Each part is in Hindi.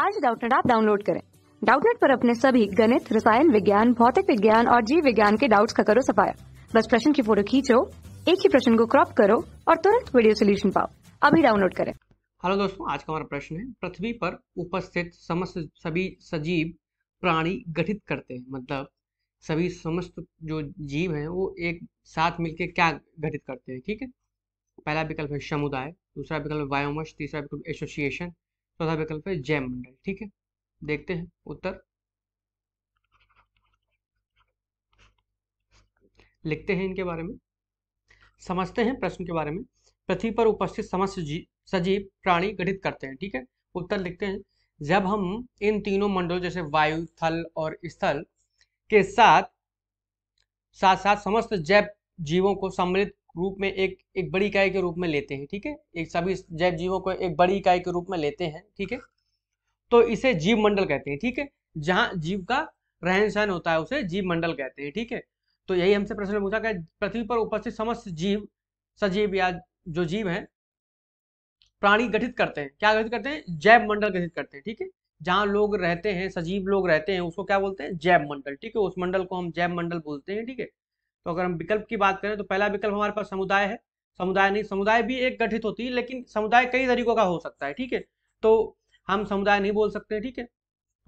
आज डाउटनेट आप डाउनलोड करें डाउटनेट पर अपने सभी गणित रसायन विज्ञान भौतिक विज्ञान और जीव विज्ञान के डाउट्स का करो सफाया बस प्रश्न की फोटो खींचो एक ही प्रश्न को क्रॉप करो और तुरंत वीडियो सोल्यूशन पाओ अभी डाउनलोड करें हेलो दोस्तों आज का हमारा प्रश्न है पृथ्वी पर उपस्थित समस्त सभी सजीव प्राणी गठित करते हैं मतलब सभी समस्त जो जीव हैं वो एक साथ मिलकर क्या गठित करते हैं ठीक है पहला विकल्प है समुदाय दूसरा विकल्प वायोमश तीसरा विकल्प एसोसिएशन चौथा विकल्प है जैम मंडल ठीक है देखते हैं उत्तर लिखते हैं इनके बारे में समझते हैं प्रश्न के बारे में पृथ्वी पर उपस्थित समस्त सजीव प्राणी गठित करते हैं ठीक है उत्तर लिखते हैं जब हम इन तीनों मंडलों जैसे वायु थल और स्थल के साथ साथ साथ समस्त जैव जीवों को सम्मिलित रूप में एक एक बड़ी इकाई के रूप में लेते हैं ठीक है एक सभी जैव जीवों को एक बड़ी इकाई के रूप में लेते हैं ठीक है तो इसे जीव मंडल कहते हैं ठीक है जहां जीव का रहन सहन होता है उसे जीव मंडल कहते हैं ठीक है तो यही हमसे प्रश्न पूछा गया पृथ्वी पर उपस्थित समस्त जीव सजीव या जो जीव है प्राणी गठित करते हैं क्या गठित करते हैं जैव मंडल गठित करते हैं ठीक है जहाँ लोग रहते हैं सजीव लोग रहते हैं उसको क्या बोलते हैं जैव मंडल ठीक है उस मंडल को हम जैव मंडल बोलते हैं ठीक है तो अगर हम विकल्प की बात करें तो पहला विकल्प हमारे पास समुदाय है समुदाय नहीं समुदाय भी एक गठित होती है लेकिन समुदाय कई तरीकों का हो सकता है ठीक है तो हम समुदाय नहीं बोल सकते ठीक है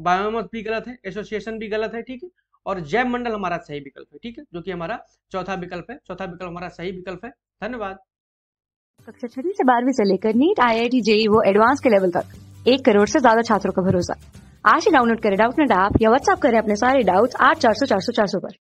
बायोमस भी गलत है एसोसिएशन भी गलत है ठीक है और जैव मंडल हमारा सही विकल्प है ठीक है जो कि हमारा चौथा विकल्प है चौथा विकल्प हमारा सही विकल्प है धन्यवाद कक्षा छठी से बारहवीं से लेकर NEET I I T JEE वो एडवांस के लेवल तक एक करोड़ से ज्यादा छात्रों का भरोसा आज ही डाउनलोड करें डाउट नेट ऐप या व्हाट्सअप करें अपने सारे डाउट्स आठ चार सौ चार सौ चार सौ पर